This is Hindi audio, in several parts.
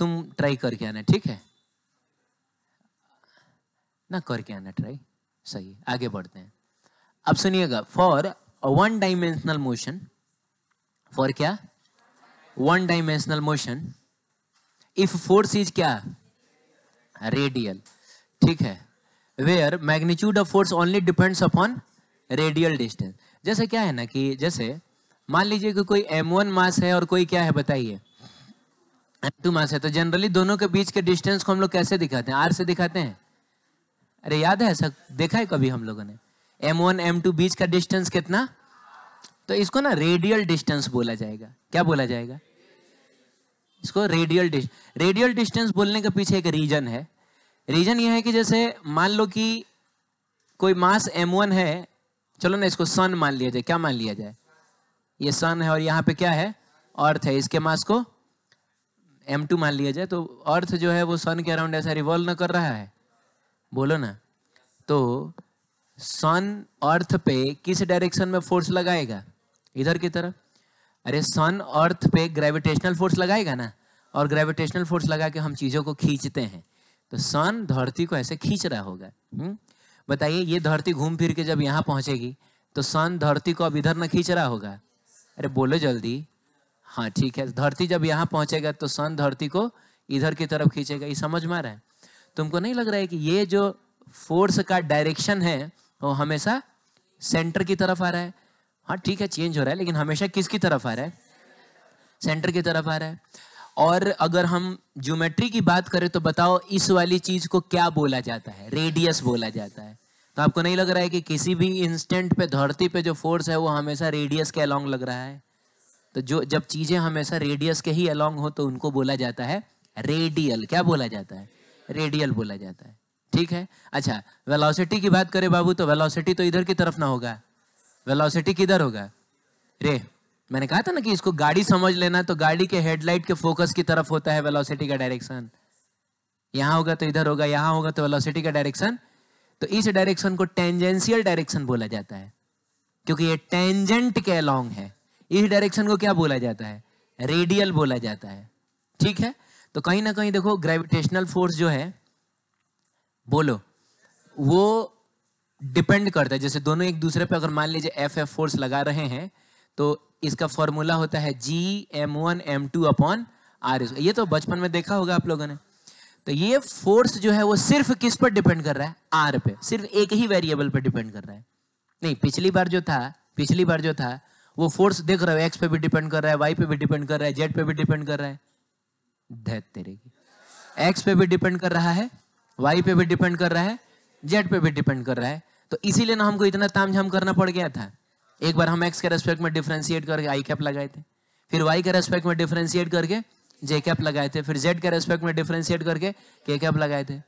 तुम ट्राई करके आना ठीक है ना करके आना ट्राई सही आगे बढ़ते हैं अब सुनिएगा for one dimensional motion for क्या one dimensional motion if force is क्या रेडियल ठीक है where magnitude of force only depends upon radial distance जैसे क्या है ना कि जैसे मान लीजिए कि कोई एम वन मास है और कोई क्या है बताइए टू मास है तो जनरली दोनों के बीच के डिस्टेंस को हम लोग कैसे दिखाते हैं आर से दिखाते हैं अरे याद है सब देखा है कभी हम लोगों ने एम वन एम टू बीच का डिस्टेंस कितना तो इसको ना रेडियल डिस्टेंस बोला जाएगा क्या बोला जाएगा इसको रेडियल रेडियल डिस्टेंस बोलने के पीछे एक रीजन है रीजन यह है कि जैसे मान लो कि कोई मास एम वन है चलो ना इसको सन मान लिया जाए क्या मान लिया जाए ये सन है और यहाँ पे क्या है अर्थ है इसके मास को एम टू मान लिया जाए तो अर्थ जो है वो सन के अराउंड ऐसा रिवॉल्व ना कर रहा है बोलो ना तो सन अर्थ पे किस डायरेक्शन में फोर्स लगाएगा इधर की तरफ अरे सन अर्थ पे ग्रेविटेशनल फोर्स लगाएगा ना और ग्रेविटेशनल फोर्स लगा के हम चीज़ों को खींचते हैं तो सन धरती को ऐसे खींच रहा होगा हम्म? बताइए ये धरती घूम फिर के जब यहाँ पहुंचेगी तो सन धरती को अब इधर ना खींच रहा होगा अरे बोलो जल्दी हाँ ठीक है धरती जब यहाँ पहुंचेगा तो सन धरती को इधर की तरफ खींचेगा ये समझ में आ रहा है तुमको नहीं लग रहा है कि ये जो फोर्स का डायरेक्शन है वो हमेशा सेंटर की तरफ आ रहा है हाँ ठीक है चेंज हो रहा है लेकिन हमेशा किसकी तरफ आ रहा है सेंटर की तरफ आ रहा है और अगर हम ज्योमेट्री की बात करें तो बताओ इस वाली चीज को क्या बोला जाता है रेडियस बोला जाता है तो आपको नहीं लग रहा है कि किसी भी इंस्टेंट पे धरती पे जो फोर्स है वो हमेशा रेडियस के अलॉन्ग लग रहा है तो जो जब चीज़ें हमेशा रेडियस के ही अलॉन्ग हो तो उनको बोला जाता है रेडियल क्या बोला जाता है रेडियल बोला जाता है ठीक है अच्छा वेलोसिटी की बात करें बाबू तो वेलोसिटी तो इधर की तरफ ना होगा वेलोसिटी किधर होगा रे मैंने कहा था ना कि इसको गाड़ी समझ लेना तो गाड़ी के हेडलाइट के फोकस की तरफ होता है वेलोसिटी का डायरेक्शन यहां होगा तो इधर होगा यहां होगा तो वेलोसिटी का डायरेक्शन तो इस डायरेक्शन को टेंजेंशियल डायरेक्शन बोला जाता है क्योंकि ये टेंजेंट के अलोंग है इस डायरेक्शन को क्या बोला जाता है रेडियल बोला जाता है ठीक है तो कहीं ना कहीं देखो ग्रेविटेशनल फोर्स जो है बोलो वो डिपेंड करता है जैसे दोनों एक दूसरे पे अगर मान लीजिए एफ एफ फोर्स लगा रहे हैं तो इसका फॉर्मूला होता है G M one M two upon R ये तो बचपन में देखा होगा आप लोगों ने तो ये फोर्स जो है वो सिर्फ किस पर डिपेंड कर रहा है आर पे सिर्फ एक ही वेरिएबल पर डिपेंड कर रहा है नहीं पिछली बार जो था पिछली बार जो था वो फोर्स देख रहे हो एक्स पे भी डिपेंड कर रहा है वाई पे भी डिपेंड कर रहा है जेड पे भी डिपेंड कर रहा है धैत तेरे की एक्स पे भी डिपेंड कर रहा है वाई पे भी डिपेंड कर रहा है जेड पे भी डिपेंड कर रहा है तो इसीलिए ना हमको इतना ताम झाम करना पड़ गया था एक बार हम एक्स के रेस्पेक्ट में डिफ्रेंशिएट करके आई कैप लगाए थे फिर वाई के रेस्पेक्ट में डिफ्रेंशिएट करके जे कैप लगाए थे फिर जेड के रेस्पेक्ट में डिफ्रेंशिएट करके के कैप लगाए थे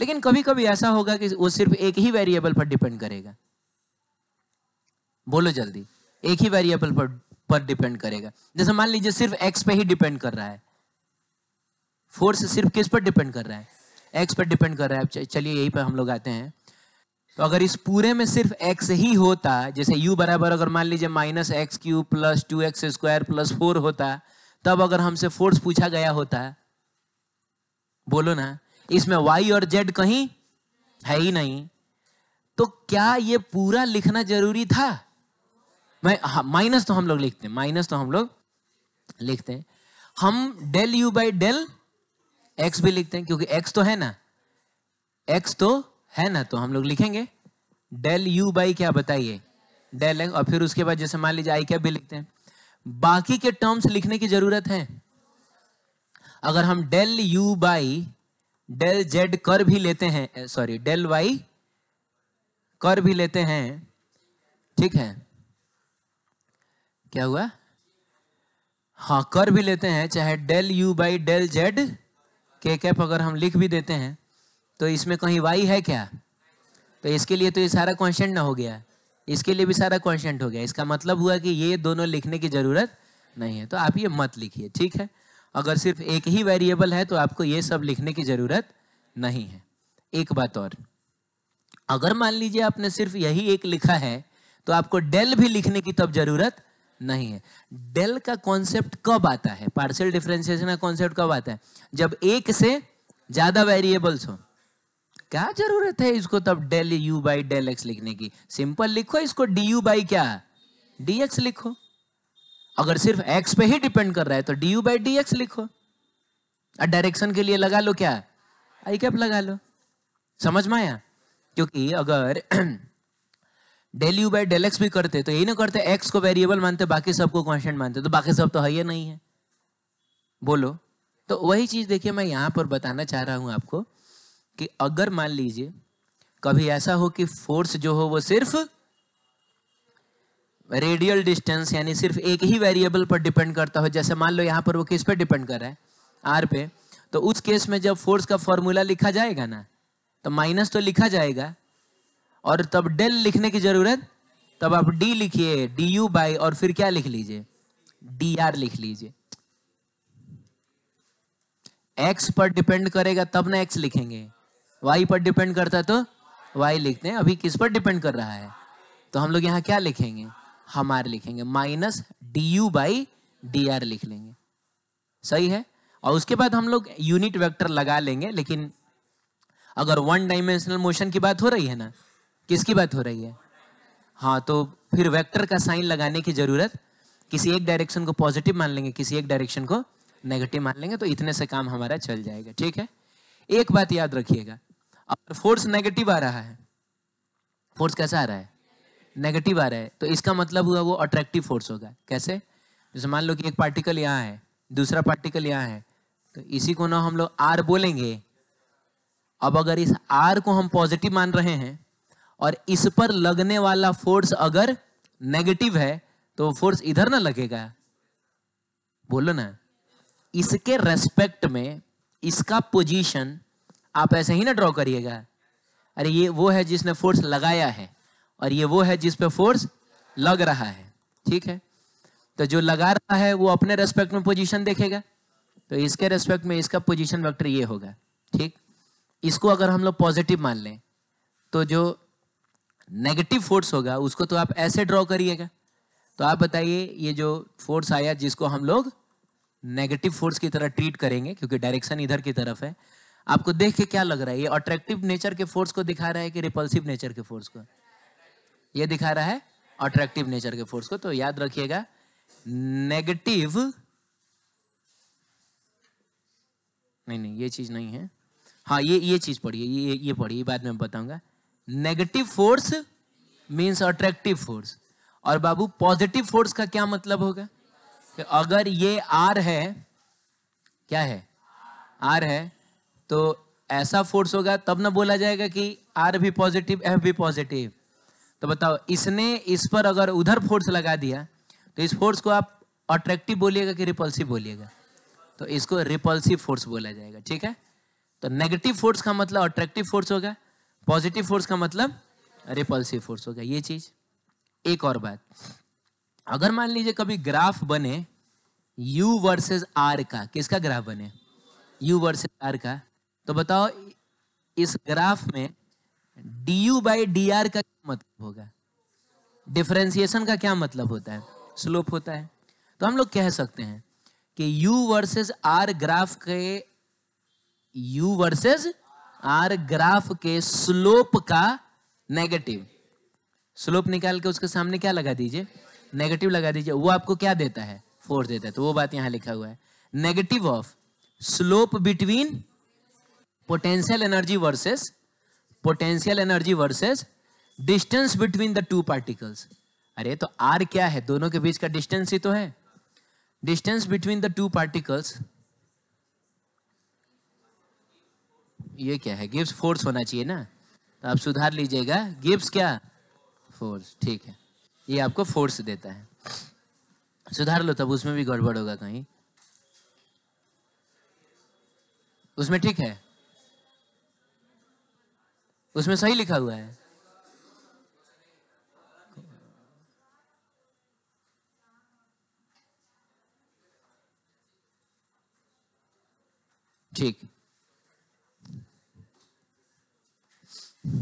लेकिन कभी कभी ऐसा होगा कि वो सिर्फ एक ही वेरिएबल पर डिपेंड करेगा बोलो जल्दी एक ही वेरिएबल पर पर डिपेंड करेगा जैसे मान लीजिए सिर्फ एक्स पे ही डिपेंड कर रहा है फोर्स सिर्फ किस पर डिपेंड कर रहा है एक्स पर डिपेंड कर रहा है चलिए यही पर हम लोग आते हैं तो अगर इस पूरे में सिर्फ एक्स ही होता जैसे यू बराबर अगर मान लीजिए minus X cube plus two X square plus four होता तब अगर हमसे फोर्स पूछा गया होता बोलो ना इसमें वाई और जेड कहीं है ही नहीं तो क्या ये पूरा लिखना जरूरी था मैं माइनस हाँ, तो हम लोग लिखते हैं माइनस तो हम लोग लिखते हैं हम del U by del X भी लिखते हैं क्योंकि एक्स तो है ना एक्स तो है ना तो हम लोग लिखेंगे डेल यू बाई क्या बताइए डेल एक्स और फिर उसके बाद जैसे मान लीजिए आई क्या भी लिखते हैं बाकी के टर्म्स लिखने की जरूरत है अगर हम del U by del Z कर भी लेते हैं सॉरी डेल वाई कर भी लेते हैं ठीक है क्या हुआ हाँ कर भी लेते हैं चाहे del U by del Z के कैप अगर हम लिख भी देते हैं तो इसमें कहीं वाई है क्या तो इसके लिए तो ये सारा कॉन्स्टेंट ना हो गया इसके लिए भी सारा कॉन्स्टेंट हो गया इसका मतलब हुआ कि ये दोनों लिखने की ज़रूरत नहीं है तो आप ये मत लिखिए ठीक है अगर सिर्फ एक ही वेरिएबल है तो आपको ये सब लिखने की ज़रूरत नहीं है एक बात और अगर मान लीजिए आपने सिर्फ यही एक लिखा है तो आपको डेल भी लिखने की तब ज़रूरत नहीं है डेल का कॉन्सेप्ट कब आता है पार्सल डिफ्रेंसिएशन का कॉन्सेप्ट कब आता है जब एक से ज्यादा वेरिएबल्स हो क्या जरूरत है इसको तब del U by del X लिखने की सिंपल लिखो इसको डी यू बाई क्या डी एक्स लिखो अगर सिर्फ एक्स पे ही डिपेंड कर रहा है तो D U by D X लिखो और डायरेक्शन के लिए लगा लो क्या आई कैप लगा लो समझ में आया क्योंकि अगर del U by del X भी करते तो यही ना करते एक्स को वेरिएबल मानते बाकी सबको कॉन्स्टेंट मानते तो बाकी सब तो है ही नहीं है बोलो तो वही चीज़ देखिए मैं यहाँ पर बताना चाह रहा हूँ आपको कि अगर मान लीजिए कभी ऐसा हो कि फोर्स जो हो वो सिर्फ रेडियल डिस्टेंस यानी सिर्फ एक ही वेरिएबल पर डिपेंड करता हो जैसे मान लो यहाँ पर वो किस पे डिपेंड कर रहा है आर पे तो उस केस में जब फोर्स का फॉर्मूला लिखा जाएगा ना तो माइनस तो लिखा जाएगा और तब डेल लिखने की जरूरत तब आप डी लिखिए डी यू बाई और फिर क्या लिख लीजिए डी आर लिख लीजिए एक्स पर डिपेंड करेगा तब ना एक्स लिखेंगे वाई पर डिपेंड करता है तो वाई लिखते हैं अभी किस पर डिपेंड कर रहा है तो हम लोग यहाँ क्या लिखेंगे हमारे लिखेंगे minus D U by D R लिख लेंगे सही है और उसके बाद हम लोग यूनिट वेक्टर लगा लेंगे लेकिन अगर वन डायमेंशनल मोशन की बात हो रही है ना किसकी बात हो रही है हाँ तो फिर वेक्टर का साइन लगाने की ज़रूरत किसी एक डायरेक्शन को पॉजिटिव मान लेंगे किसी एक डायरेक्शन को नेगेटिव मान लेंगे तो इतने से काम हमारा चल जाएगा ठीक है एक बात याद रखिएगा अगर फोर्स नेगेटिव आ रहा है फोर्स कैसा आ रहा है नेगेटिव आ रहा है तो इसका मतलब हुआ वो अट्रैक्टिव फोर्स होगा कैसे जैसे मान लो कि एक पार्टिकल यहाँ है दूसरा पार्टिकल यहाँ है तो इसी को ना हम लोग आर बोलेंगे अब अगर इस आर को हम पॉजिटिव मान रहे हैं और इस पर लगने वाला फोर्स अगर नेगेटिव है तो फोर्स इधर ना लगेगा बोलो ना इसके रेस्पेक्ट में इसका पोजीशन आप ऐसे ही ना ड्रॉ करिएगा अरे ये वो है जिसने फोर्स लगाया है और ये वो है जिस पे फोर्स लग रहा है ठीक है तो जो लगा रहा है वो अपने रेस्पेक्ट में पोजीशन देखेगा तो इसके रेस्पेक्ट में इसका पोजीशन वेक्टर ये होगा ठीक इसको अगर हम लोग पॉजिटिव मान लें तो जो नेगेटिव फोर्स होगा उसको तो आप ऐसे ड्रॉ करिएगा तो आप बताइए ये जो फोर्स आया जिसको हम लोग नेगेटिव फोर्स की तरह ट्रीट करेंगे क्योंकि डायरेक्शन इधर की तरफ है आपको देख के क्या लग रहा है ये अट्रैक्टिव नेचर के फोर्स को दिखा रहा है कि रिपल्सिव नेचर के फोर्स को ये दिखा रहा है अट्रैक्टिव नेचर के फोर्स को तो याद रखिएगा नेगेटिव नहीं नहीं ये चीज नहीं है हाँ ये ये चीज पढ़िए ये ये पढ़िए बाद में बताऊंगा negative force means attractive force और बाबू पॉजिटिव फोर्स का क्या मतलब होगा कि अगर ये आर है क्या है आर है तो ऐसा फोर्स होगा तब ना बोला जाएगा कि आर भी पॉजिटिव एफ भी पॉजिटिव तो बताओ इसने इस पर अगर उधर फोर्स लगा दिया तो इस फोर्स को आप अट्रैक्टिव बोलिएगा कि रिपल्सिव बोलिएगा तो इसको रिपल्सिव फोर्स बोला जाएगा ठीक है तो नेगेटिव फोर्स का मतलब अट्रैक्टिव फोर्स होगा पॉजिटिव फोर्स का मतलब रिपल्सिव फोर्स हो गया ये चीज एक और बात अगर मान लीजिए कभी ग्राफ बने U वर्सेस R का किसका ग्राफ बने U वर्सेस R का तो बताओ इस ग्राफ में D U by D R का क्या मतलब होगा डिफ्रेंसिएशन का क्या मतलब होता है स्लोप होता है तो हम लोग कह सकते हैं कि U वर्सेस R ग्राफ के U वर्सेस आर ग्राफ के स्लोप का नेगेटिव स्लोप निकाल के उसके सामने क्या लगा दीजिए नेगेटिव लगा दीजिए वो आपको क्या देता है फोर्स देता है तो वो बात यहां लिखा हुआ है negative of slope between potential energy versus potential energy versus distance between the two particles अरे तो आर क्या है दोनों के बीच का डिस्टेंस ही तो है distance between the two particles ये क्या है गिब्स फोर्स होना चाहिए ना तो आप सुधार लीजिएगा गिब्स क्या फोर्स ठीक है ये आपको फोर्स देता है सुधार लो तब उसमें भी गड़बड़ होगा कहीं उसमें ठीक है उसमें सही लिखा हुआ है ठीक हो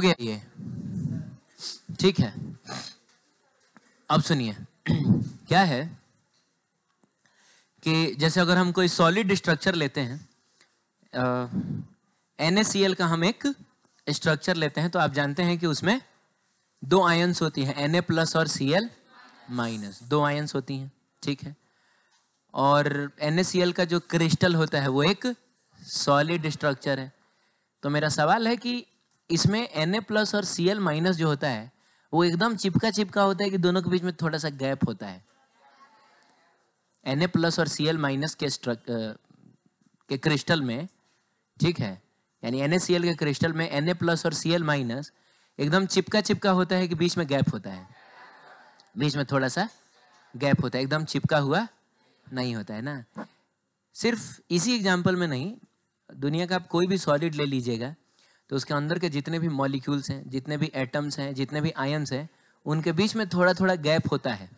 गया ये ठीक है अब सुनिए क्या है कि जैसे अगर हम कोई सॉलिड स्ट्रक्चर लेते हैं एन का हम एक स्ट्रक्चर लेते हैं तो आप जानते हैं कि उसमें दो आयंस होती हैं एन प्लस और सी एल माइनस दो आयंस होती हैं ठीक है और एन का जो क्रिस्टल होता है वो एक सॉलिड स्ट्रक्चर है तो मेरा सवाल है कि इसमें एन प्लस और सी एल माइनस जो होता है वो एकदम चिपका चिपका होता है कि दोनों के बीच में थोड़ा सा गैप होता है एन प्लस और सी एल माइनस के स्ट्रक के क्रिस्टल में ठीक है यानी एन के क्रिस्टल में एन प्लस और सी माइनस एकदम चिपका चिपका होता है कि बीच में गैप होता है बीच में थोड़ा सा गैप होता है एकदम चिपका हुआ नहीं होता है ना सिर्फ इसी एग्जाम्पल में नहीं दुनिया का आप कोई भी सॉलिड ले लीजिएगा तो उसके अंदर के जितने भी मॉलिक्यूल्स हैं जितने भी एटम्स हैं जितने भी आयन्स हैं उनके बीच में थोड़ा थोड़ा गैप होता है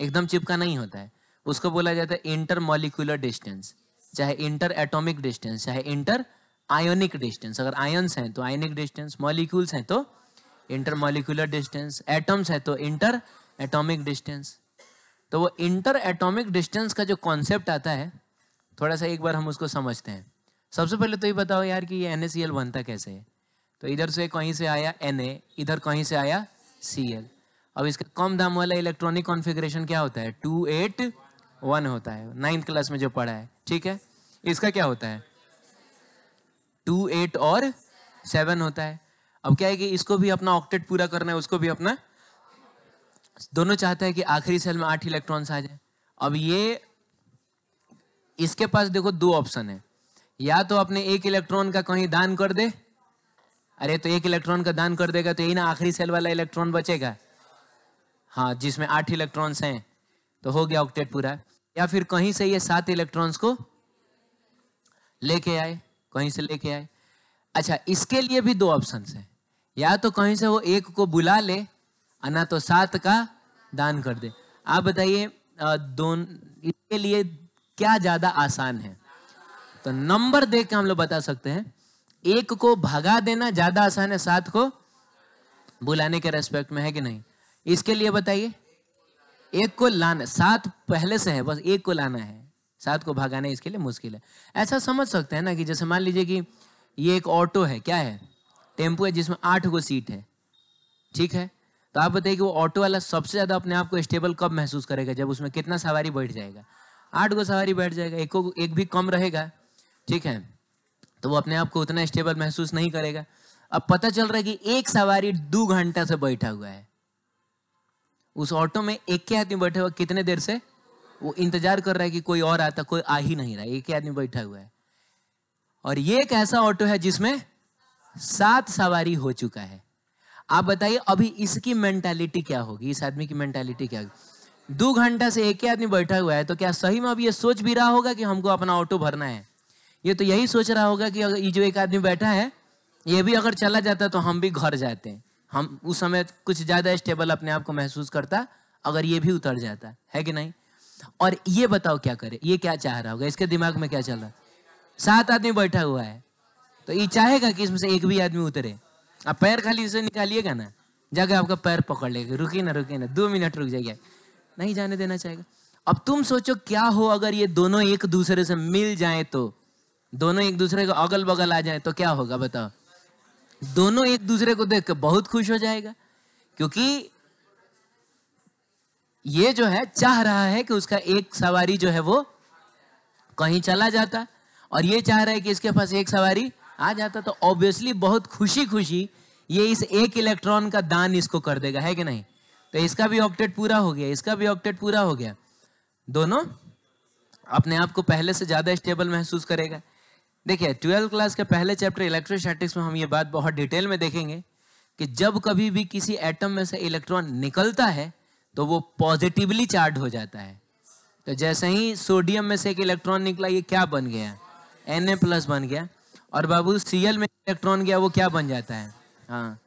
एकदम चिपका नहीं होता है उसको बोला जाता है इंटर मॉलिक्यूलर डिस्टेंस चाहे इंटर एटॉमिक डिस्टेंस चाहे इंटर आयोनिक डिस्टेंस अगर आयन्स हैं तो आयोनिक डिस्टेंस मॉलिक्यूल्स हैं तो इंटरमॉलिक्यूलर डिस्टेंस एटम्स है तो इंटर एटॉमिक डिस्टेंस तो वो इंटर एटॉमिक डिस्टेंस का जो कॉन्सेप्ट आता है थोड़ा सा एक बार हम उसको समझते हैं सबसे पहले तो ये बताओ यार कि ये एन बनता कैसे है तो इधर से कहीं से आया एन इधर कहीं से आया सी अब इसका कम दाम वाला इलेक्ट्रॉनिक कॉन्फ़िगरेशन क्या होता है टू एट वन होता है नाइन्थ क्लास में जो पढ़ा है ठीक है इसका क्या होता है टू एट और सेवन होता है अब क्या है कि इसको भी अपना ऑक्टेट पूरा करना है उसको भी अपना दोनों चाहता है कि आखिरी सेल में आठ इलेक्ट्रॉन्स आ जाए अब ये इसके पास देखो दो ऑप्शन है या तो अपने एक इलेक्ट्रॉन का कहीं दान कर दे अरे तो एक इलेक्ट्रॉन का दान कर देगा तो यही ना आखिरी सेल वाला इलेक्ट्रॉन बचेगा हाँ जिसमें आठ इलेक्ट्रॉन्स हैं तो हो गया ऑक्टेट पूरा या फिर कहीं से ये सात इलेक्ट्रॉन्स को लेके आए कहीं से लेके आए अच्छा इसके लिए भी दो ऑप्शन है या तो कहीं से वो एक को बुला ले अना तो सात का दान कर दे आप बताइए दोनों इसके लिए क्या ज्यादा आसान है तो नंबर देख के हम लोग बता सकते हैं एक को भगा देना ज्यादा आसान है सात को बुलाने के रेस्पेक्ट में है कि नहीं इसके लिए बताइए एक को लाना सात पहले से है बस एक को लाना है सात को भगाना इसके लिए मुश्किल है ऐसा समझ सकते हैं ना कि जैसे मान लीजिए कि ये एक ऑटो है क्या है टेम्पो है जिसमें आठ गो सीट है ठीक है तो आप बताइए कि वो ऑटो वाला सबसे ज़्यादा अपने आप को स्टेबल कब महसूस करेगा जब उसमें कितना सवारी बैठ जाएगा आठ गो सवारी बैठ जाएगा एक को एक भी कम रहेगा ठीक है तो वो अपने आप को उतना स्टेबल महसूस नहीं करेगा अब पता चल रहा है कि एक सवारी दो घंटा से बैठा हुआ है उस ऑटो में एक के आदमी बैठे हुआ कितने देर से वो इंतजार कर रहा है कि कोई और आता कोई आ ही नहीं रहा एक ही आदमी बैठा हुआ है और ये एक ऐसा ऑटो है जिसमें सात सवारी हो चुका है आप बताइए अभी इसकी मेंटालिटी क्या होगी इस आदमी की मेंटालिटी क्या होगी दो घंटा से एक ही आदमी बैठा हुआ है तो क्या सही में अब ये सोच भी रहा होगा कि हमको अपना ऑटो भरना है ये तो यही सोच रहा होगा कि अगर ये जो एक आदमी बैठा है ये भी अगर चला जाता तो हम भी घर जाते हम उस समय कुछ ज़्यादा स्टेबल अपने आप को महसूस करता अगर ये भी उतर जाता है कि नहीं और ये बताओ क्या करे ये क्या चाह रहा होगा इसके दिमाग में क्या चल रहा है सात आदमी बैठा हुआ है तो ये चाहेगा कि इसमें से एक भी आदमी उतरे आप पैर खाली से निकालिएगा ना जाके आपका पैर पकड़ लेगा रुकी ना रुकी ना दो मिनट रुक जाइए नहीं जाने देना चाहेगा अब तुम सोचो क्या हो अगर ये दोनों एक दूसरे से मिल जाए तो दोनों एक दूसरे को अगल बगल आ जाए तो क्या होगा बताओ दोनों एक दूसरे को देख कर बहुत खुश हो जाएगा क्योंकि ये जो है चाह रहा है कि उसका एक सवारी जो है वो कहीं चला जाता और ये चाह रहा है कि इसके पास एक सवारी आ जाता तो ऑब्वियसली बहुत खुशी खुशी ये इस एक इलेक्ट्रॉन का दान इसको कर देगा है कि नहीं तो इसका भी ऑक्टेट पूरा हो गया इसका भी ऑक्टेट पूरा हो गया दोनों अपने आप को पहले से ज़्यादा स्टेबल महसूस करेगा देखिए ट्वेल्थ क्लास के पहले चैप्टर इलेक्ट्रोस्टैटिक्स में हम ये बात बहुत डिटेल में देखेंगे कि जब कभी भी किसी एटम में से इलेक्ट्रॉन निकलता है तो वो पॉजिटिवली चार्ज हो जाता है तो जैसे ही सोडियम में से एक इलेक्ट्रॉन निकला ये क्या बन गया एन ए प्लस बन गया और बाबू सीएल में इलेक्ट्रॉन गया वो क्या बन जाता है हाँ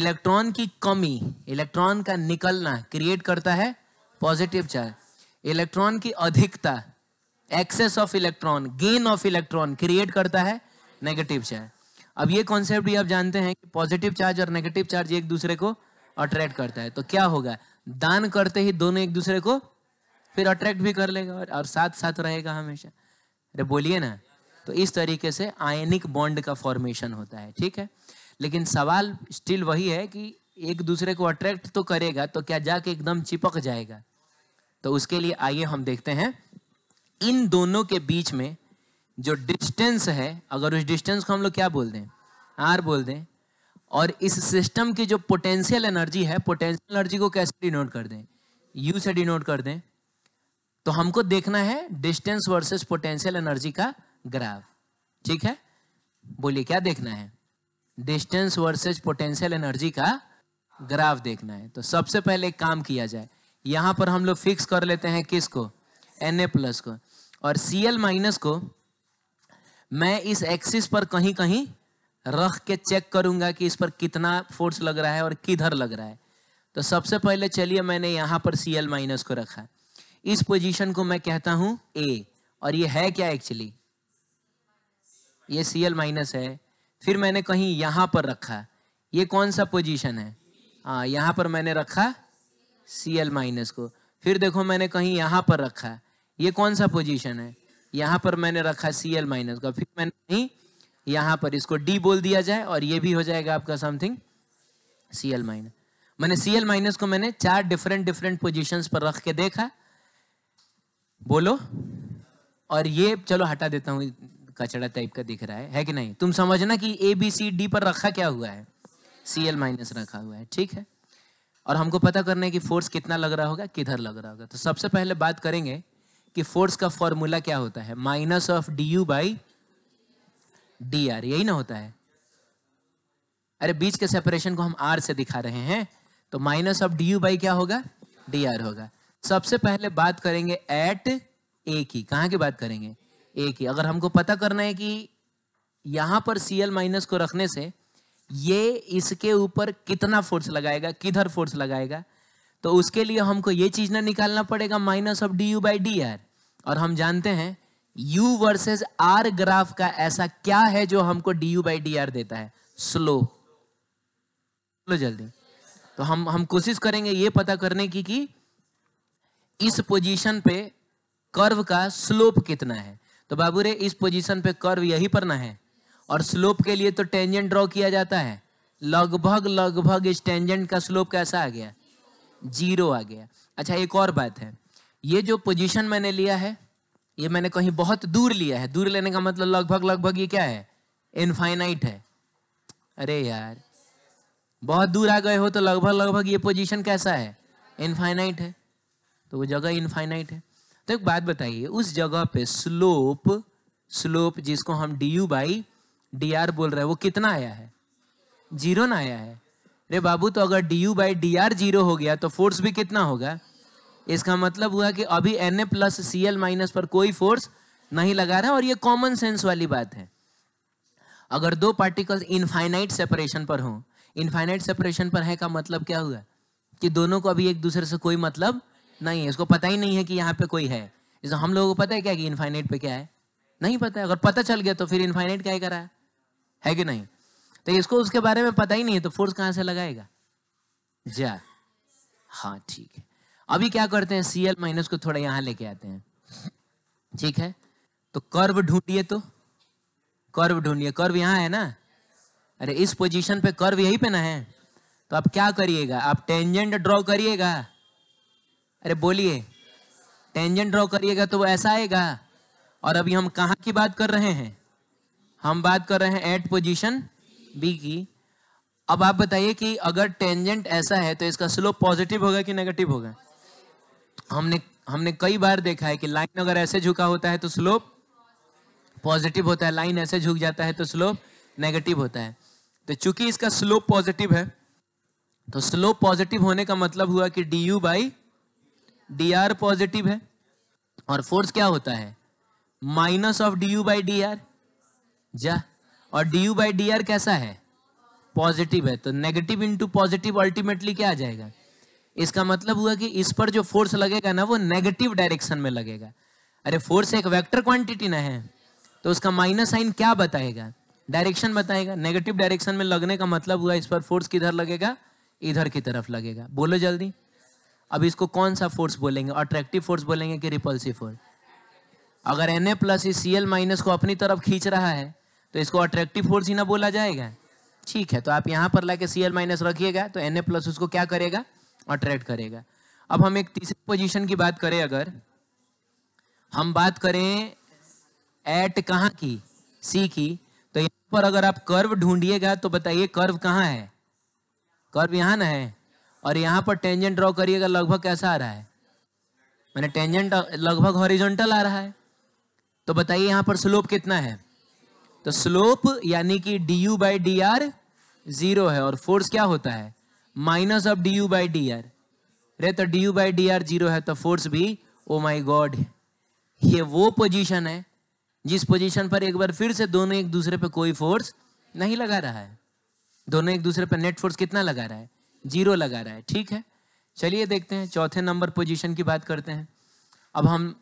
इलेक्ट्रॉन की कमी इलेक्ट्रॉन का निकलना क्रिएट करता है पॉजिटिव चार्ज इलेक्ट्रॉन की अधिकता excess of electron gain of electron create करता है नेगेटिव चार्ज अब ये कॉन्सेप्ट भी आप जानते हैं कि पॉजिटिव चार्ज और नेगेटिव चार्ज एक दूसरे को अट्रैक्ट करता है तो क्या होगा दान करते ही दोनों एक दूसरे को फिर अट्रैक्ट भी कर लेगा और, और साथ साथ रहेगा हमेशा अरे बोलिए ना तो इस तरीके से आयनिक बॉन्ड का फॉर्मेशन होता है ठीक है लेकिन सवाल स्टिल वही है कि एक दूसरे को अट्रैक्ट तो करेगा तो क्या जाके एकदम चिपक जाएगा तो उसके लिए आइए हम देखते हैं इन दोनों के बीच में जो डिस्टेंस है अगर उस डिस्टेंस को हम लोग क्या बोल दें आर बोल दें और इस सिस्टम की जो पोटेंशियल एनर्जी है पोटेंशियल एनर्जी को कैसे डिनोट कर दें यू से डिनोट कर दें तो हमको देखना है डिस्टेंस वर्सेस पोटेंशियल एनर्जी का ग्राफ ठीक है बोलिए क्या देखना है डिस्टेंस वर्सेस पोटेंशियल एनर्जी का ग्राफ देखना है तो सबसे पहले एक काम किया जाए यहां पर हम लोग फिक्स कर लेते हैं किसको एन ए प्लस को और सी एल माइनस को मैं इस एक्सिस पर कहीं कहीं रख के चेक करूंगा कि इस पर कितना फोर्स लग रहा है और किधर लग रहा है तो सबसे पहले चलिए मैंने यहाँ पर सी एल माइनस को रखा इस पोजीशन को मैं कहता हूँ ए और ये है क्या एक्चुअली ये सी एल माइनस है फिर मैंने कहीं यहाँ पर रखा ये कौन सा पोजीशन है हाँ यहाँ पर मैंने रखा सी एल माइनस को फिर देखो मैंने कहीं यहाँ पर रखा ये कौन सा पोजीशन है यहाँ पर मैंने रखा सी एल माइनस का फिर मैंने कहीं यहां पर इसको डी बोल दिया जाए और ये भी हो जाएगा आपका समथिंग सी एल माइनस मैंने सी एल माइनस को मैंने चार डिफरेंट डिफरेंट पोजिशन पर रख के देखा बोलो और ये चलो हटा देता हूँ कचड़ा टाइप का दिख रहा है है कि नहीं तुम समझना कि ए बी सी डी पर रखा क्या हुआ है सी एल माइनस रखा हुआ है ठीक है और हमको पता करना है कि फोर्स कितना लग रहा होगा किधर लग रहा होगा तो सबसे पहले बात करेंगे कि फोर्स का फॉर्मूला क्या होता है minus of D U by D R यही ना होता है अरे बीच के सेपरेशन को हम आर से दिखा रहे हैं तो minus of D U by क्या होगा डी आर होगा सबसे पहले बात करेंगे एट ए की कहाँ की बात करेंगे ए की अगर हमको पता करना है कि यहां पर सी एल माइनस को रखने से ये इसके ऊपर कितना फोर्स लगाएगा किधर फोर्स लगाएगा तो उसके लिए हमको ये चीज़ ना निकालना पड़ेगा minus of D U by D R और हम जानते हैं u वर्सेस r ग्राफ का ऐसा क्या है जो हमको D U by D R देता है स्लो स्लो जल्दी तो हम हम कोशिश करेंगे ये पता करने की कि इस पोजीशन पे कर्व का स्लोप कितना है तो बाबू रे इस पोजीशन पे कर्व यही पर ना है और स्लोप के लिए तो टेंजेंट ड्रॉ किया जाता है लगभग लगभग इस टेंजेंट का स्लोप कैसा आ गया जीरो आ गया अच्छा एक और बात है ये जो पोजीशन मैंने लिया है ये मैंने कहीं बहुत दूर लिया है दूर लेने का मतलब लगभग लगभग ये क्या है इनफाइनाइट है अरे यार बहुत दूर आ गए हो तो लगभग लगभग ये पोजीशन कैसा है इनफाइनाइट है तो वो जगह इनफाइनाइट है तो एक बात बताइए उस जगह पे स्लोप स्लोप जिसको हम D U by D R बोल रहे हैं वो कितना आया है जीरो ना आया है अरे बाबू तो अगर D U by D R zero हो गया तो फोर्स भी कितना होगा इसका मतलब हुआ कि अभी N A plus C L minus पर कोई फोर्स नहीं लगा रहा और ये कॉमन सेंस वाली बात है अगर दो पार्टिकल्स इनफाइनाइट सेपरेशन पर हो इनफाइनाइट सेपरेशन पर है का मतलब क्या हुआ कि दोनों को अभी एक दूसरे से कोई मतलब नहीं है इसको पता ही नहीं है कि यहाँ पे कोई है इसको हम लोगों को पता है क्या कि इनफाइनाइट पे क्या है नहीं पता है अगर पता चल गया तो फिर इनफाइनाइट क्या करा है, है कि नहीं तो इसको उसके बारे में पता ही नहीं है तो फोर्स कहाँ से लगाएगा जा हाँ ठीक है अभी क्या करते हैं सी एल माइनस को थोड़ा यहाँ लेके आते हैं ठीक है तो कर्व ढूंढिए तो कर्व ढूंढिए कर्व यहाँ है ना अरे इस पोजीशन पे कर्व यहीं पे ना है तो आप क्या करिएगा आप टेंजेंट ड्रॉ करिएगा अरे बोलिए टेंजेंट ड्रॉ करिएगा तो वो ऐसा आएगा और अभी हम कहा की बात कर रहे हैं हम बात कर रहे हैं एट पोजीशन बी की अब आप बताइए कि अगर टेंजेंट ऐसा है तो इसका स्लोप पॉजिटिव होगा कि नेगेटिव होगा हमने हमने कई बार देखा है कि लाइन अगर ऐसे झुका होता है तो स्लोप पॉजिटिव होता है लाइन ऐसे झुक जाता है तो स्लोप नेगेटिव होता है तो चूंकि इसका स्लोप पॉजिटिव है तो स्लोप पॉजिटिव होने का मतलब हुआ कि D U by D R positive है और फोर्स क्या होता है minus of D U by D R जा और D U by D R कैसा है पॉजिटिव है तो नेगेटिव इंटू पॉजिटिव अल्टीमेटली क्या आ जाएगा इसका मतलब हुआ कि इस पर जो फोर्स लगेगा ना वो नेगेटिव डायरेक्शन में लगेगा अरे फोर्स एक वेक्टर क्वांटिटी ना है तो उसका माइनस साइन क्या बताएगा डायरेक्शन बताएगा नेगेटिव डायरेक्शन में लगने का मतलब हुआ इस पर फोर्स किधर लगेगा इधर की तरफ लगेगा बोलो जल्दी अब इसको कौन सा फोर्स बोलेंगे अट्रैक्टिव फोर्स बोलेंगे कि रिपल्सिव फोर्स अगर एन ए प्लस इस सी एल माइनस को अपनी तरफ खींच रहा है तो इसको अट्रैक्टिव फोर्स ही ना बोला जाएगा ठीक है तो आप यहाँ पर लाके सी एल माइनस रखिएगा तो एन ए प्लस उसको क्या करेगा अट्रैक्ट करेगा अब हम एक तीसरे पोजीशन की बात करें अगर हम बात करें एट कहाँ की सी की तो यहाँ पर अगर आप कर्व ढूंढिएगा तो बताइए कर्व कहाँ है कर्व यहाँ ना है और यहाँ पर टेंजेंट ड्रॉ करिएगा लगभग कैसा आ रहा है मैंने टेंजेंट लगभग हॉरिजॉन्टल आ रहा है तो बताइए यहाँ पर स्लोप कितना है तो स्लोप यानी कि D U by D R zero है और फोर्स क्या होता है minus of D U by D R रे तो D U by D R zero है तो फोर्स भी ओ माई गॉड ये वो पोजीशन है जिस पोजीशन पर एक बार फिर से दोनों एक दूसरे पे कोई फोर्स नहीं लगा रहा है दोनों एक दूसरे पर नेट फोर्स कितना लगा रहा है जीरो लगा रहा है ठीक है चलिए देखते हैं चौथे नंबर पोजीशन की बात करते हैं अब हम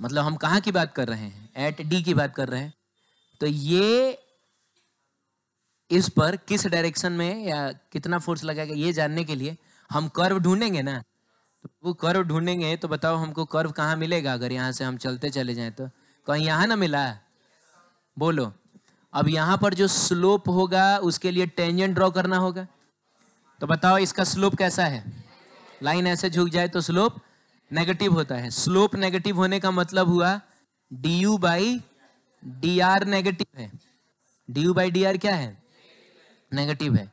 मतलब हम कहाँ की बात कर रहे हैं एट डी की बात कर रहे हैं तो ये इस पर किस डायरेक्शन में या कितना फोर्स लगाएगा ये जानने के लिए हम कर्व ढूंढेंगे ना तो वो कर्व ढूंढेंगे तो बताओ हमको कर्व कहाँ मिलेगा अगर यहाँ से हम चलते चले जाए तो कहीं यहाँ ना मिला बोलो अब यहाँ पर जो स्लोप होगा उसके लिए टेंजेंट ड्रॉ करना होगा तो बताओ इसका स्लोप कैसा है लाइन ऐसे झुक जाए तो स्लोप नेगेटिव होता है स्लोप नेगेटिव होने का मतलब हुआ D U by D R negative है D U by D R क्या है नेगेटिव है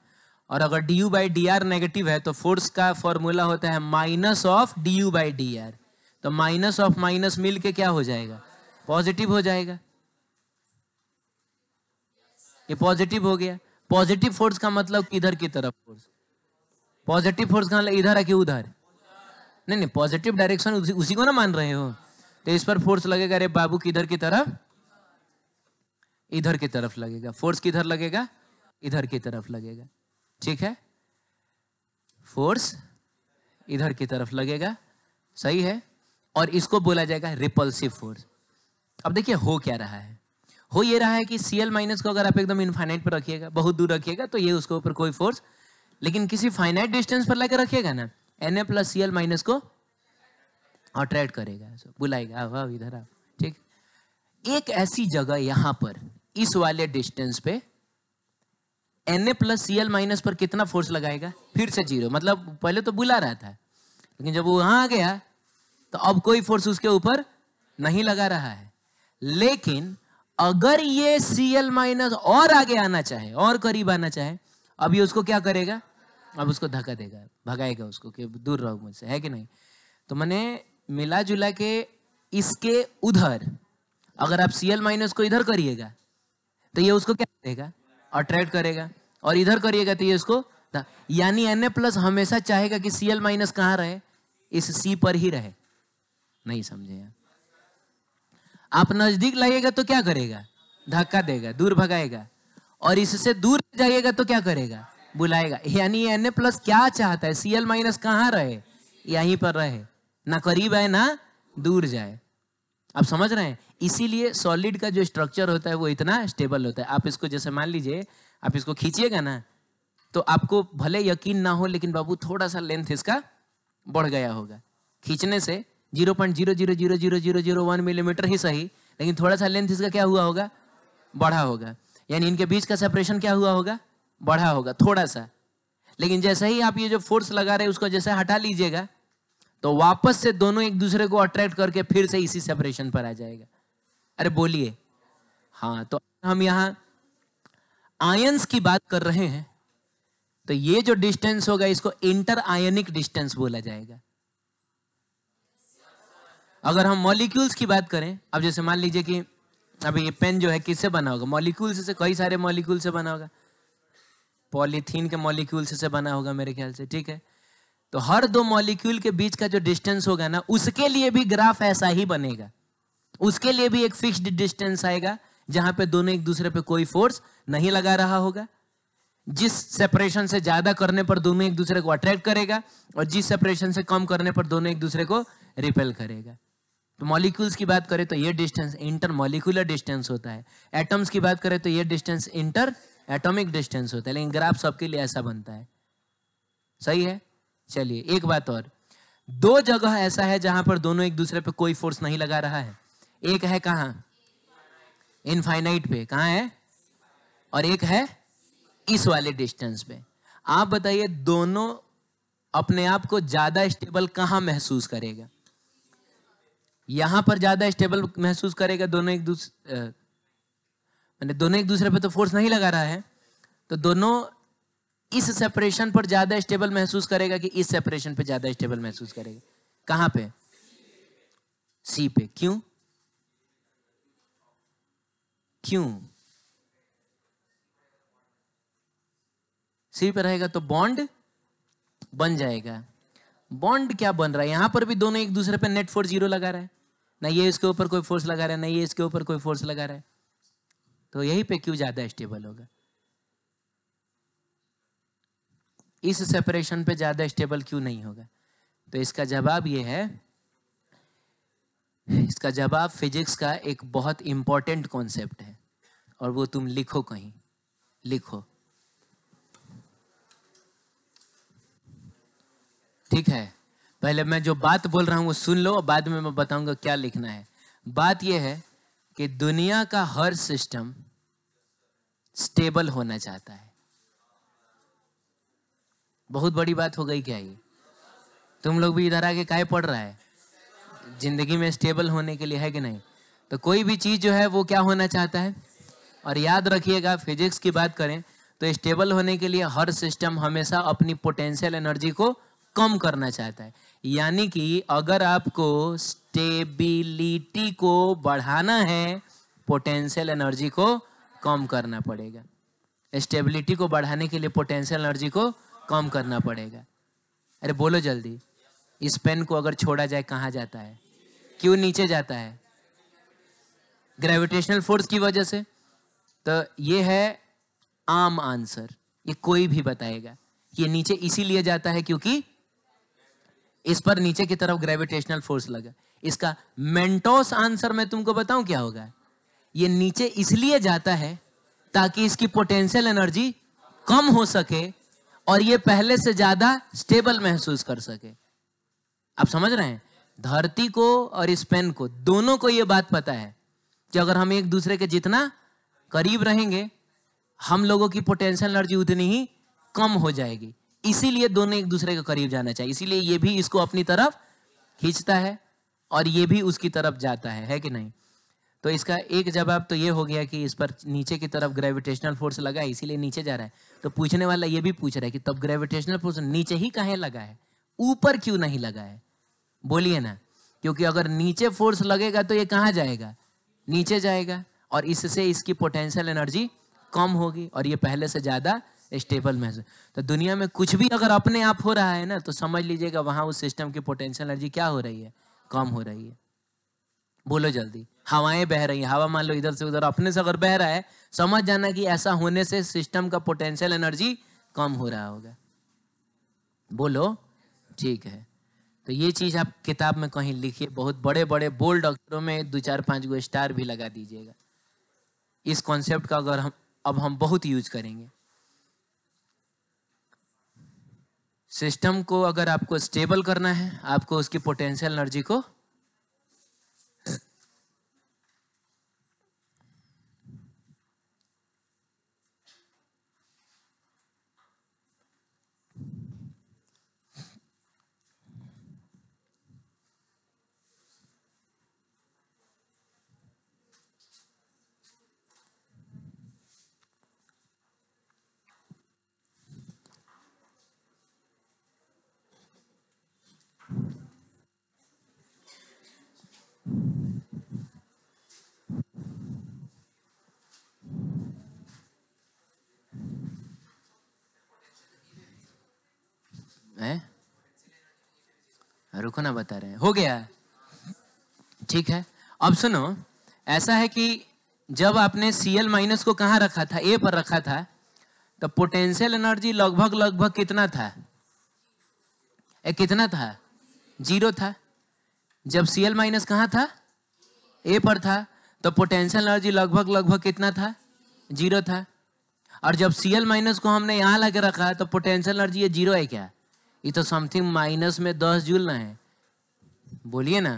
और अगर D U by D R negative है तो फोर्स का फॉर्मूला होता है minus of D U by D R तो माइनस ऑफ माइनस मिल के क्या हो जाएगा पॉजिटिव हो जाएगा ये पॉजिटिव हो गया पॉजिटिव फोर्स का मतलब इधर की तरफ फोर्स पॉजिटिव फोर्स का मतलब इधर है कि उधर नहीं नहीं पॉजिटिव डायरेक्शन उसी, उसी को ना मान रहे हो तो इस पर फोर्स लगेगा अरे बाबू किधर की तरफ इधर की तरफ लगेगा फोर्स किधर लगेगा इधर की तरफ लगेगा ठीक है फोर्स इधर की तरफ लगेगा सही है और इसको बोला जाएगा रिपल्सिव फोर्स अब देखिए हो क्या रहा है हो ये रहा है कि सी एल माइनस को अगर आप एकदम इनफाइनाइट पर रखिएगा बहुत दूर रखिएगा तो ये उसके ऊपर कोई फोर्स लेकिन किसी फाइनाइट डिस्टेंस पर लाकर रखिएगा ना N A plus C L minus को अट्रैक्ट करेगा बुलाएगा आप आप इधर आप ठीक एक ऐसी जगह यहां पर इस वाले डिस्टेंस पे N A plus C L minus पर कितना फोर्स लगाएगा फिर से जीरो मतलब पहले तो बुला रहा था लेकिन जब वो वहां आ गया तो अब कोई फोर्स उसके ऊपर नहीं लगा रहा है लेकिन अगर ये सी एल माइनस और आगे आना चाहे और करीब आना चाहे अब ये उसको क्या करेगा अब उसको धक्का देगा भगाएगा उसको कि दूर रहो मुझसे है कि नहीं तो मैंने मिला जुला के इसके उधर अगर आप सी एल माइनस को इधर करिएगा तो ये उसको क्या देगा अट्रैक्ट करेगा और इधर करिएगा तो ये इसको यानी एन प्लस हमेशा चाहेगा कि सी एल माइनस कहाँ रहे इस सी पर ही रहे नहीं समझे आप नजदीक लाइएगा तो क्या करेगा धक्का देगा दूर भगाएगा और इससे दूर जाइएगा तो क्या करेगा बुलाएगा यानी एन ए प्लस क्या चाहता है सी एल माइनस कहाँ रहे यहीं पर रहे ना करीब आए ना दूर जाए आप समझ रहे हैं इसीलिए सॉलिड का जो स्ट्रक्चर होता है वो इतना स्टेबल होता है आप इसको जैसे मान लीजिए आप इसको खींचिएगा ना तो आपको भले यकीन ना हो लेकिन बाबू थोड़ा सा लेंथ इसका बढ़ गया होगा खींचने से zero point zero zero zero zero zero zero one millimetre ही सही लेकिन थोड़ा सा लेंथ इसका क्या हुआ होगा बढ़ा होगा यानी इनके बीच का सेपरेशन क्या हुआ होगा बढ़ा होगा थोड़ा सा लेकिन जैसे ही आप ये जो फोर्स लगा रहे उसको जैसे हटा लीजिएगा तो वापस से दोनों एक दूसरे को अट्रैक्ट करके फिर से इसी सेपरेशन पर आ जाएगा अरे बोलिए हाँ तो हम यहां आयंस की बात कर रहे हैं तो ये जो डिस्टेंस होगा इसको इंटर आयनिक डिस्टेंस बोला जाएगा अगर हम मॉलिक्यूल्स की बात करें अब जैसे मान लीजिए कि अब ये पेन जो है किससे बना होगा मॉलिक्यूल से कई सारे मॉलिक्यूल से बना होगा पॉलीथीन के मॉलिक्यूल से बना होगा मेरे ख्याल से ठीक है तो हर दो मॉलिक्यूल के बीच का जो डिस्टेंस होगा ना उसके लिए भी ग्राफ ऐसा ही बनेगा उसके लिए भी एक फिक्स्ड डिस्टेंस आएगा जहां पे दोनों एक दूसरे पे कोई फोर्स नहीं लगा रहा होगा जिस सेपरेशन से ज्यादा करने पर दोनों एक दूसरे को अट्रैक्ट करेगा और जिस सेपरेशन से कम करने पर दोनों एक दूसरे को रिपेल करेगा तो मॉलिक्यूल्स की बात करें तो ये डिस्टेंस इंटर मॉलिक्यूलर डिस्टेंस होता है एटम्स की बात करें तो ये डिस्टेंस इंटर एटॉमिक डिस्टेंस होता है लेकिन ग्राफ सबके लिए ऐसा बनता है सही है चलिए एक बात और दो जगह ऐसा है जहां पर दोनों एक दूसरे पे कोई फोर्स नहीं लगा रहा है एक है कहा इनफाइनाइट पे कहा है और एक है इस वाले डिस्टेंस पे आप बताइए दोनों अपने आप को ज्यादा स्टेबल कहा महसूस करेगा यहां पर ज्यादा स्टेबल महसूस करेगा दोनों एक दूसरे मैंने दोनों एक दूसरे पे तो फोर्स नहीं लगा रहा है तो दोनों इस सेपरेशन पर ज्यादा स्टेबल महसूस करेगा कि इस सेपरेशन पर ज्यादा स्टेबल महसूस करेगा कहां पे सी पे क्यों क्यों सी पे रहेगा तो बॉन्ड बन जाएगा बॉन्ड क्या बन रहा है यहां पर भी दोनों एक दूसरे पे नेट फोर्स जीरो लगा रहे हैं ना ये इसके ऊपर कोई फोर्स लगा रहा है ना ये इसके ऊपर कोई फोर्स लगा रहा है तो यही पे क्यू ज्यादा स्टेबल होगा इस सेपरेशन पे ज़्यादा स्टेबल क्यों नहीं होगा तो इसका जवाब ये है इसका जवाब फिजिक्स का एक बहुत इंपॉर्टेंट कॉन्सेप्ट है और वो तुम लिखो कहीं लिखो ठीक है पहले मैं जो बात बोल रहा हूं वो सुन लो और बाद में मैं बताऊंगा क्या लिखना है बात यह है कि दुनिया का हर सिस्टम स्टेबल होना चाहता है बहुत बड़ी बात हो गई क्या ये तुम लोग भी इधर आके काय पढ़ रहा है जिंदगी में स्टेबल होने के लिए है कि नहीं तो कोई भी चीज़ जो है वो क्या होना चाहता है और याद रखिएगा फिजिक्स की बात करें तो स्टेबल होने के लिए हर सिस्टम हमेशा अपनी पोटेंशियल एनर्जी को कम करना चाहता है यानी कि अगर आपको स्टेबिलिटी को बढ़ाना है पोटेंशियल एनर्जी को कम करना पड़ेगा स्टेबिलिटी को बढ़ाने के लिए पोटेंशियल एनर्जी को काम करना पड़ेगा अरे बोलो जल्दी इस पेन को अगर छोड़ा जाए कहाँ जाता है क्यों नीचे जाता है ग्रेविटेशनल फोर्स की वजह से तो ये है आम आंसर ये कोई भी बताएगा ये नीचे इसीलिए जाता है क्योंकि इस पर नीचे की तरफ ग्रेविटेशनल फोर्स लगा इसका मेंटोस आंसर मैं तुमको बताऊं क्या होगा ये नीचे इसलिए जाता है ताकि इसकी पोटेंशियल एनर्जी कम हो सके और ये पहले से ज्यादा स्टेबल महसूस कर सके आप समझ रहे हैं धरती को और इस पेन को दोनों को ये बात पता है कि अगर हम एक दूसरे के जितना करीब रहेंगे हम लोगों की पोटेंशियल एनर्जी उतनी ही कम हो जाएगी इसीलिए दोनों एक दूसरे के करीब जाना चाहिए इसीलिए ये भी इसको अपनी तरफ खींचता है और ये भी उसकी तरफ जाता है है कि नहीं तो इसका एक जवाब तो ये हो गया कि इस पर नीचे की तरफ ग्रेविटेशनल फोर्स लगा है इसीलिए नीचे जा रहा है तो पूछने वाला ये भी पूछ रहा है कि तब ग्रेविटेशनल फोर्स नीचे ही काहे लगा है ऊपर क्यों नहीं लगा है बोलिए ना क्योंकि अगर नीचे फोर्स लगेगा तो ये कहाँ जाएगा नीचे जाएगा और इससे इसकी पोटेंशियल एनर्जी कम होगी और ये पहले से ज़्यादा स्टेबल महसूस तो दुनिया में कुछ भी अगर अपने आप हो रहा है ना तो समझ लीजिएगा वहाँ उस सिस्टम की पोटेंशियल एनर्जी क्या हो रही है कम हो रही है बोलो जल्दी हवाएं बह रही हवा मान लो इधर से उधर अपने से अगर बह रहा है समझ जाना कि ऐसा होने से सिस्टम का पोटेंशियल एनर्जी कम हो रहा होगा बोलो ठीक है तो ये चीज़ आप किताब में कहीं लिखिए बहुत बड़े बड़े बोल्ड डॉक्टरों में दो चार पांच गो स्टार भी लगा दीजिएगा इस कॉन्सेप्ट का अगर हम अब हम बहुत यूज करेंगे सिस्टम को अगर आपको स्टेबल करना है आपको उसकी पोटेंशियल एनर्जी को है रुको ना बता रहे हैं हो गया ठीक है अब सुनो ऐसा है कि जब आपने सी एल माइनस को कहाँ रखा था ए पर रखा था तो पोटेंशियल एनर्जी लगभग लगभग कितना था ए कितना था जीरो था जब सी एल माइनस कहाँ था ए पर था तो पोटेंशियल एनर्जी लगभग लगभग कितना था जीरो था और जब सी एल माइनस को हमने यहाँ लाके रखा तो पोटेंशियल एनर्जी ये जीरो है क्या ये तो समथिंग माइनस में दस जूल ना है बोलिए ना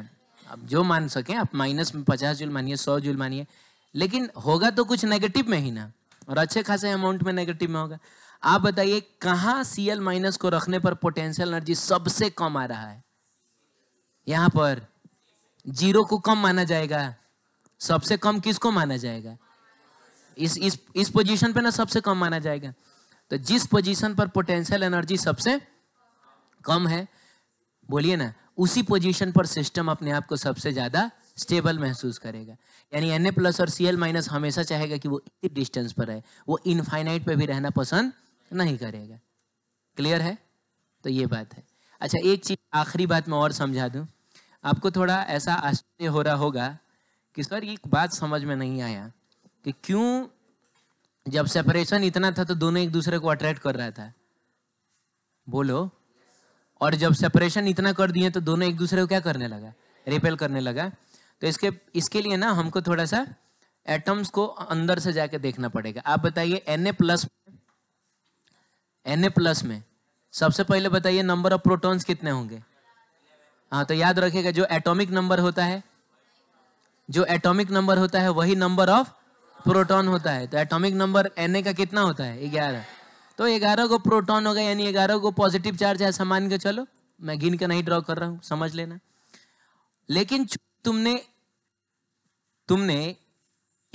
अब जो मान सके आप माइनस में पचास जूल मानिए सौ जूल मानिए लेकिन होगा तो कुछ नेगेटिव में ही ना और अच्छे खासे अमाउंट में नेगेटिव में होगा आप बताइए कहाँ सी एल माइनस को रखने पर पोटेंशियल एनर्जी सबसे कम आ रहा है यहाँ पर जीरो को कम माना जाएगा सबसे कम किसको माना जाएगा इस इस इस पोजीशन पे ना सबसे कम माना जाएगा तो जिस पोजीशन पर पोटेंशियल एनर्जी सबसे कम है बोलिए ना उसी पोजीशन पर सिस्टम अपने आप को सबसे ज़्यादा स्टेबल महसूस करेगा यानी एन ए प्लस और सी एल माइनस हमेशा चाहेगा कि वो इसी डिस्टेंस पर रहे वो इनफाइनाइट पे भी रहना पसंद नहीं करेगा क्लियर है तो ये बात है अच्छा एक चीज़ आखिरी बात मैं और समझा दूं आपको थोड़ा ऐसा आश्चर्य हो रहा होगा कि सर एक बात समझ में नहीं आया कि क्यों जब सेपरेशन इतना था तो दोनों एक दूसरे को अट्रैक्ट कर रहा था बोलो और जब सेपरेशन इतना कर दिए तो दोनों एक दूसरे को क्या करने लगा रिपेल करने लगा तो इसके इसके लिए ना हमको थोड़ा सा एटम्स को अंदर से जाके देखना पड़ेगा आप बताइए N A plus N plus में सबसे पहले बताइए नंबर ऑफ प्रोटॉन्स कितने होंगे हाँ तो याद रखिएगा जो एटॉमिक नंबर होता है जो एटॉमिक नंबर होता है वही नंबर ऑफ प्रोटॉन होता है तो एटॉमिक नंबर एन का कितना होता है ग्यारह तो ग्यारह को प्रोटॉन होगा यानी ग्यारह को पॉजिटिव चार्ज है समान के चलो मैं गिन के नहीं ड्रॉ कर रहा हूं समझ लेना लेकिन तुमने तुमने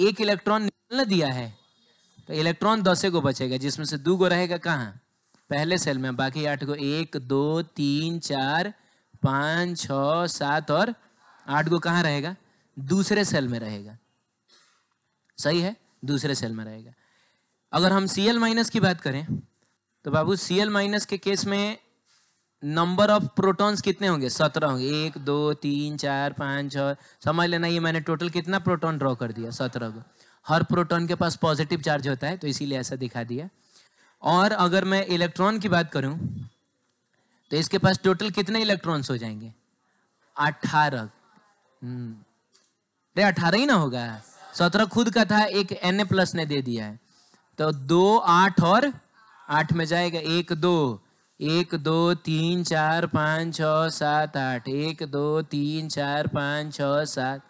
एक इलेक्ट्रॉन निकालना दिया है तो इलेक्ट्रॉन दसे को बचेगा जिसमें से दो को रहेगा कहाँ पहले सेल में बाकी आठ को एक दो तीन चार पाँच छ सात और आठ को कहाँ रहेगा दूसरे सेल में रहेगा सही है दूसरे सेल में रहेगा अगर हम सी एल माइनस की बात करें तो बाबू सी एल माइनस के केस में नंबर ऑफ प्रोटॉन्स कितने होंगे सत्रह होंगे एक दो तीन चार पाँच छः समझ लेना ये मैंने टोटल कितना प्रोटॉन ड्रॉ कर दिया सत्रह को हर प्रोटॉन के पास पॉजिटिव चार्ज होता है तो इसीलिए ऐसा दिखा दिया और अगर मैं इलेक्ट्रॉन की बात करूं तो इसके पास टोटल कितने इलेक्ट्रॉन्स हो जाएंगे अठारह हम्म। अरे अठारह ही ना होगा सत्रह खुद का था एक एन प्लस ने दे दिया है तो दो आठ और आठ में जाएगा एक दो एक दो तीन चार पाँच छ सात आठ एक दो तीन चार पाँच छ सात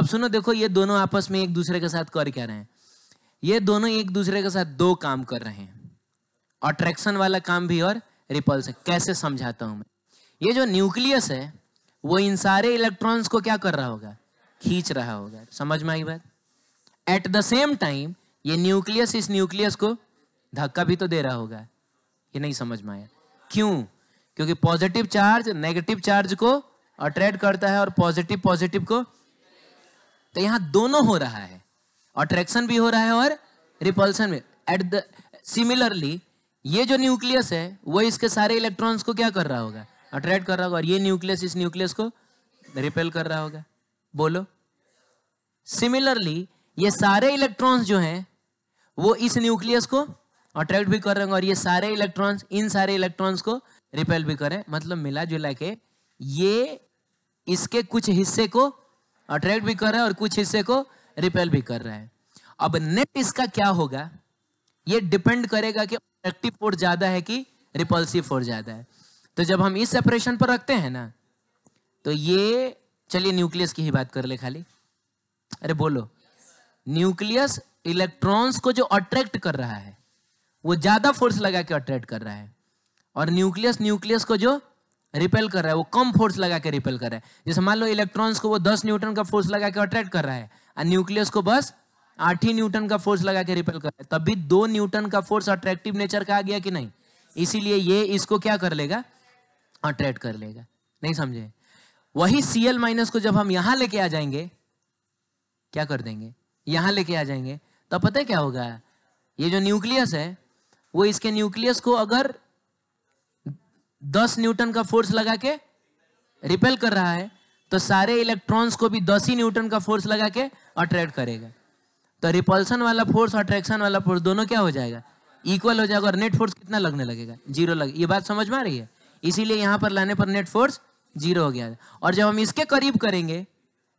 अब सुनो देखो ये दोनों आपस में एक दूसरे के साथ कर क्या रहे हैं ये दोनों एक दूसरे के साथ दो काम कर रहे हैं अट्रैक्शन वाला काम भी और रिपल्सन कैसे समझाता हूं मैं ये जो न्यूक्लियस है वो इन सारे इलेक्ट्रॉन्स को क्या कर रहा होगा खींच रहा होगा समझ में आई बात एट द सेम टाइम ये न्यूक्लियस इस न्यूक्लियस को धक्का भी तो दे रहा होगा ये नहीं समझ में आया क्यों क्योंकि पॉजिटिव चार्ज नेगेटिव चार्ज को अट्रैक्ट करता है और पॉजिटिव पॉजिटिव को तो यहां दोनों हो रहा है अट्रैक्शन भी हो रहा है और रिपल्सन भी एट द सिमिलरली ये जो न्यूक्लियस है वो इसके सारे इलेक्ट्रॉन्स को क्या कर रहा होगा अट्रैक्ट कर रहा होगा और ये न्यूक्लियस इस न्यूक्लियस को रिपेल कर रहा होगा बोलो सिमिलरली ये सारे इलेक्ट्रॉन्स जो हैं वो इस न्यूक्लियस को अट्रैक्ट भी कर रहे हैं और ये सारे इलेक्ट्रॉन्स इन सारे इलेक्ट्रॉन्स को रिपेल भी करें मतलब मिला जुला के ये इसके कुछ हिस्से को अट्रैक्ट भी कर रहा है और कुछ हिस्से को रिपेल भी कर रहा है अब नेट इसका क्या होगा ये डिपेंड करेगा कि अट्रैक्टिव फोर्स ज्यादा है कि रिपल्सिव फोर्स ज्यादा है तो जब हम इस सेपरेशन पर रखते हैं ना तो ये चलिए न्यूक्लियस की ही बात कर ले खाली अरे बोलो न्यूक्लियस इलेक्ट्रॉन्स को जो अट्रैक्ट कर रहा है वो ज्यादा फोर्स लगा के अट्रैक्ट कर रहा है और न्यूक्लियस न्यूक्लियस को जो रिपेल कर रहा है वो कम फोर्स लगा के रिपेल कर रहा है जैसे मान लो इलेक्ट्रॉन्स को वो दस न्यूटन का फोर्स लगा के अट्रैक्ट कर रहा है और न्यूक्लियस को बस आठ ही न्यूटन का फोर्स लगा के रिपेल कर रहा है तब भी दो न्यूटन का फोर्स अट्रैक्टिव नेचर का आ गया कि नहीं इसीलिए ये इसको क्या कर लेगा अट्रैक्ट कर लेगा नहीं समझे वही सीएल माइनस को जब हम यहां लेके आ जाएंगे क्या कर देंगे यहाँ लेके आ जाएंगे तो पता है क्या होगा ये जो न्यूक्लियस है वो इसके न्यूक्लियस को अगर दस न्यूटन का फोर्स लगा के रिपेल कर रहा है तो सारे इलेक्ट्रॉन्स को भी दस ही न्यूटन का फोर्स लगा के अट्रैक्ट करेगा तो रिपल्सन वाला फोर्स अट्रैक्शन वाला फोर्स दोनों क्या हो जाएगा इक्वल हो जाएगा और नेट फोर्स कितना लगने लगेगा जीरो लगे ये बात समझ में आ रही है इसीलिए यहां पर लाने पर नेट फोर्स जीरो हो गया और जब हम इसके करीब करेंगे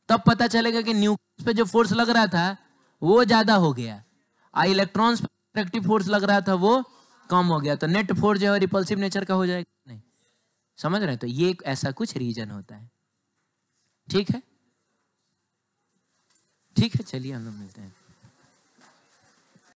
तब पता चलेगा कि न्यूक्लियस पे जो फोर्स लग रहा था वो ज्यादा हो गया आ इलेक्ट्रॉन्स पे अट्रैक्टिव फोर्स लग रहा था वो कम हो गया तो नेट फोर्स जो है रिपल्सिव नेचर का हो जाएगा नहीं समझ रहे हैं तो ये ऐसा कुछ रीजन होता है ठीक है ठीक है चलिए हम लोग मिलते हैं